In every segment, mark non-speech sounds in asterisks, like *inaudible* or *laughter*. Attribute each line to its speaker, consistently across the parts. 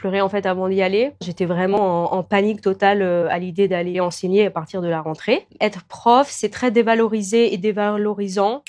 Speaker 1: pleurer en fait avant d'y aller. J'étais vraiment en, panique totale euh, à l'idée d'aller enseigner à partir de la rentrée. Être prof, c'est très dévalorisé et dévalorisant.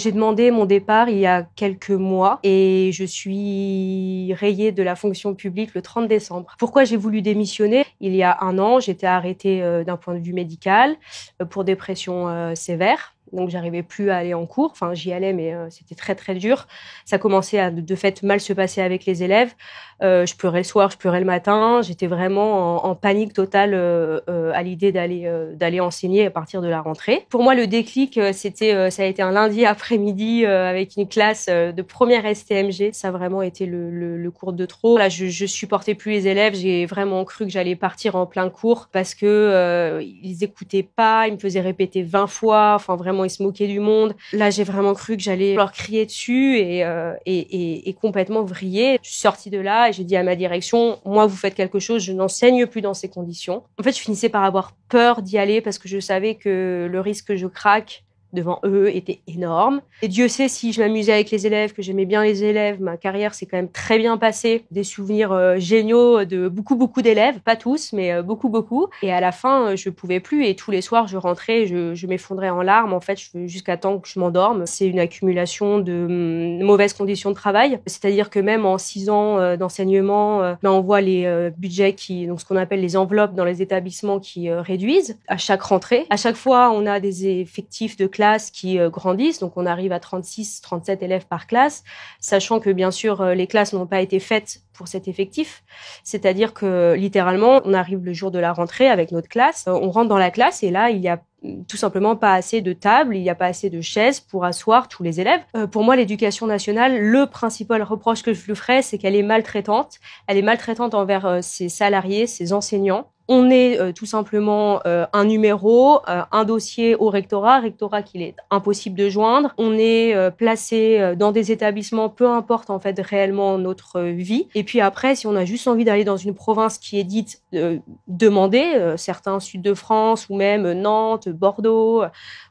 Speaker 1: J'ai demandé mon départ il y a quelques mois et je suis rayée de la fonction publique le 30 décembre. Pourquoi j'ai voulu démissionner Il y a un an, j'étais arrêtée euh, d'un point de vue médical euh, pour dépression sévère donc j'arrivais plus à aller en cours. Enfin, j'y allais, mais euh, c'était très très dur. Ça commençait à de fait mal se passer avec les élèves. Euh, je pleurais le soir, je pleurais le matin. J'étais vraiment en, panique totale euh, à l'idée d'aller d'aller enseigner à partir de la rentrée. Pour moi, le déclic, c'était ça a été un lundi *laughs* après-midi avec une classe de première STMG. Ça a vraiment été le, cours de trop. Là, je, supportais plus les élèves. J'ai vraiment cru que j'allais partir en plein cours parce que ils écoutaient pas, ils me faisaient répéter 20 fois. Enfin, vraiment ils se moquaient du monde. Là, j'ai vraiment cru que j'allais leur crier dessus et, euh, et, et, et, complètement vriller. Je suis sortie de là et j'ai dit à ma direction, moi, vous faites quelque chose, je n'enseigne plus dans ces conditions. En fait, je finissais par avoir peur d'y aller parce que je savais que le risque que je craque devant eux était énorme. Et Dieu sait si je m'amusais avec les élèves, que j'aimais bien les élèves. Ma carrière s'est quand même très bien passée. Des souvenirs euh, géniaux de beaucoup, beaucoup d'élèves. Pas tous, mais euh, beaucoup, beaucoup. Et à la fin, euh, je pouvais plus. Et tous les soirs, je rentrais, je, je m'effondrais en larmes. En fait, jusqu'à temps que je m'endorme. C'est une accumulation de mm, mauvaises conditions de travail. C'est-à-dire que même en six ans d'enseignement, là bah, on voit les budgets qui, donc ce qu'on appelle les enveloppes dans les établissements qui réduisent à chaque rentrée. À chaque fois, on a des effectifs de classe qui euh, grandissent. Donc, on arrive à 36, 37 élèves par classe, sachant que, bien sûr, euh, les classes n'ont pas été faites pour cet effectif. C'est-à-dire que, littéralement, on arrive le jour de la rentrée avec notre classe, euh, on rentre dans la classe et là, il y a mm, tout simplement pas assez de tables, il n'y a pas assez de chaises pour asseoir tous les élèves. pour moi, l'éducation nationale, le principal reproche que je lui ferais, c'est qu'elle est maltraitante. Elle est maltraitante envers ses salariés, ses enseignants on est euh, tout simplement euh, un numéro, euh, un dossier au rectorat, rectorat qu'il est impossible de joindre. On est placé dans des établissements, peu importe en fait réellement notre vie. Et puis après, si on a juste envie d'aller dans une province qui est dite demandée, certains sud de France ou même Nantes, Bordeaux,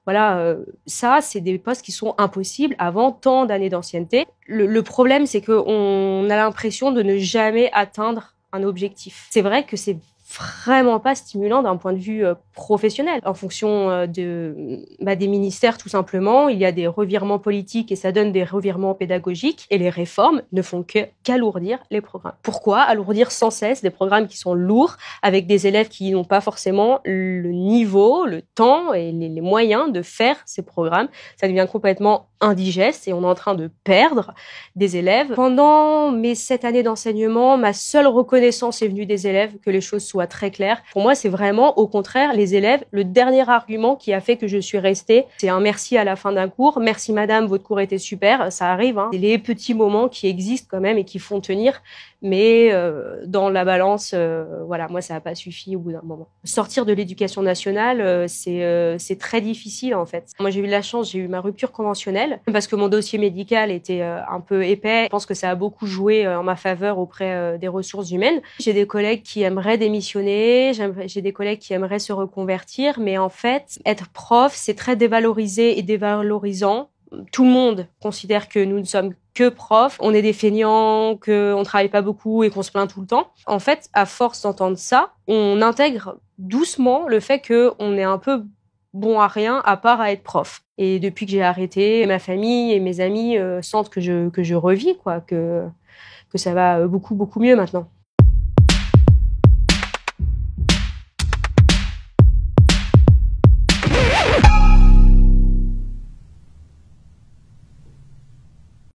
Speaker 1: voilà, ça c'est des postes qui sont impossibles avant tant d'années d'ancienneté. Le, le problème, c'est qu'on a l'impression de ne jamais atteindre un objectif. C'est vrai que c'est vraiment pas stimulant d'un point de vue euh, professionnel. En fonction euh, de, bah, des ministères, tout simplement, il y a des revirements politiques et ça donne des revirements pédagogiques. Et les réformes ne font que qu'alourdir les programmes. Pourquoi alourdir sans cesse des programmes qui sont lourds avec des élèves qui n'ont pas forcément le niveau, le temps et les, les moyens de faire ces programmes Ça devient complètement indigeste et on est en train de perdre des élèves. Pendant mes sept années d'enseignement, ma seule reconnaissance est venue des élèves que les choses soient très clair. Pour moi, c'est vraiment au contraire les élèves, le dernier argument qui a fait que je suis restée, c'est un merci à la fin d'un cours, merci madame, votre cours était super, ça arrive. Hein. C'est les petits moments qui existent quand même et qui font tenir, mais euh, dans la balance, euh, voilà, moi ça n'a pas suffi au bout d'un moment. Sortir de l'éducation nationale, euh, c'est très difficile en fait. Moi j'ai eu la chance, j'ai eu ma rupture conventionnelle parce que mon dossier médical était un peu épais. Je pense que ça a beaucoup joué en ma faveur auprès des ressources humaines. J'ai des collègues qui aimeraient démissionner j'ai des collègues qui aimeraient se reconvertir, mais en fait, être prof, c'est très dévalorisé et dévalorisant. Tout le monde considère que nous ne sommes que profs, on est des feignants, qu'on ne travaille pas beaucoup et qu'on se plaint tout le temps. En fait, à force d'entendre ça, on intègre doucement le fait qu'on est un peu bon à rien à part à être prof. Et depuis que j'ai arrêté, ma famille et mes amis euh, sentent que je, que je revis, quoi, que, que ça va beaucoup, beaucoup mieux maintenant.